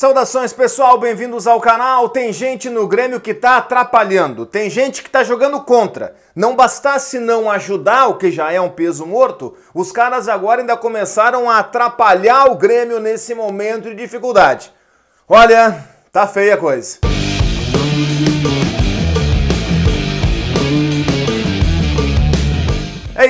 Saudações pessoal, bem-vindos ao canal. Tem gente no Grêmio que tá atrapalhando, tem gente que tá jogando contra. Não bastasse não ajudar, o que já é um peso morto, os caras agora ainda começaram a atrapalhar o Grêmio nesse momento de dificuldade. Olha, tá feia a coisa.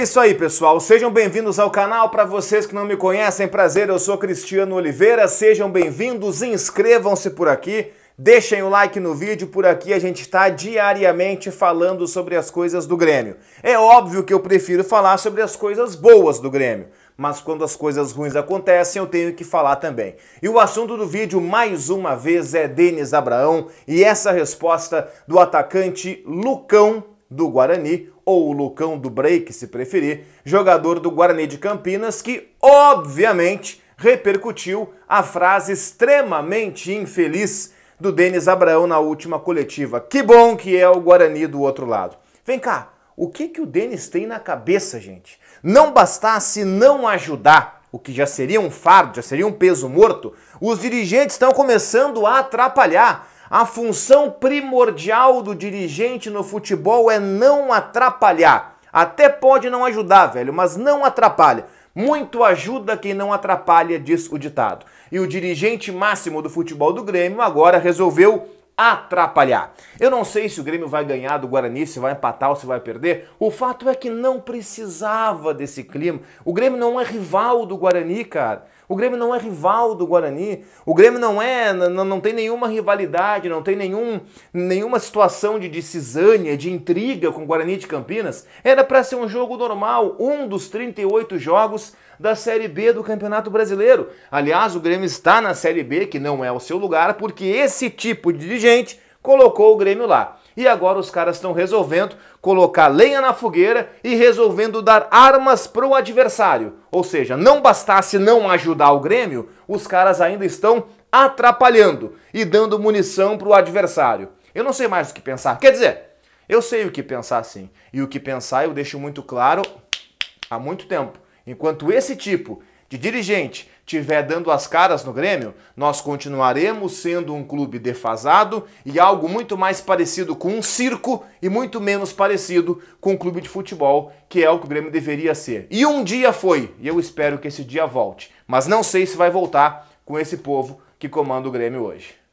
isso aí, pessoal. Sejam bem-vindos ao canal. Para vocês que não me conhecem, prazer, eu sou Cristiano Oliveira. Sejam bem-vindos, inscrevam-se por aqui, deixem o like no vídeo. Por aqui a gente está diariamente falando sobre as coisas do Grêmio. É óbvio que eu prefiro falar sobre as coisas boas do Grêmio, mas quando as coisas ruins acontecem, eu tenho que falar também. E o assunto do vídeo, mais uma vez, é Denis Abraão e essa resposta do atacante Lucão do Guarani, ou o Lucão do Break, se preferir, jogador do Guarani de Campinas, que obviamente repercutiu a frase extremamente infeliz do Denis Abraão na última coletiva. Que bom que é o Guarani do outro lado. Vem cá, o que, que o Denis tem na cabeça, gente? Não bastasse não ajudar, o que já seria um fardo, já seria um peso morto, os dirigentes estão começando a atrapalhar a função primordial do dirigente no futebol é não atrapalhar. Até pode não ajudar, velho, mas não atrapalha. Muito ajuda quem não atrapalha, diz o ditado. E o dirigente máximo do futebol do Grêmio agora resolveu atrapalhar. Eu não sei se o Grêmio vai ganhar do Guarani, se vai empatar ou se vai perder. O fato é que não precisava desse clima. O Grêmio não é rival do Guarani, cara. O Grêmio não é rival do Guarani. O Grêmio não é, não, não tem nenhuma rivalidade, não tem nenhum, nenhuma situação de, de cisânia, de intriga com o Guarani de Campinas. Era para ser um jogo normal, um dos 38 jogos da Série B do Campeonato Brasileiro. Aliás, o Grêmio está na Série B, que não é o seu lugar, porque esse tipo de colocou o Grêmio lá. E agora os caras estão resolvendo colocar lenha na fogueira e resolvendo dar armas para o adversário. Ou seja, não bastasse não ajudar o Grêmio, os caras ainda estão atrapalhando e dando munição para o adversário. Eu não sei mais o que pensar. Quer dizer, eu sei o que pensar sim. E o que pensar eu deixo muito claro há muito tempo. Enquanto esse tipo de dirigente tiver dando as caras no Grêmio, nós continuaremos sendo um clube defasado e algo muito mais parecido com um circo e muito menos parecido com um clube de futebol, que é o que o Grêmio deveria ser. E um dia foi, e eu espero que esse dia volte, mas não sei se vai voltar com esse povo que comanda o Grêmio hoje.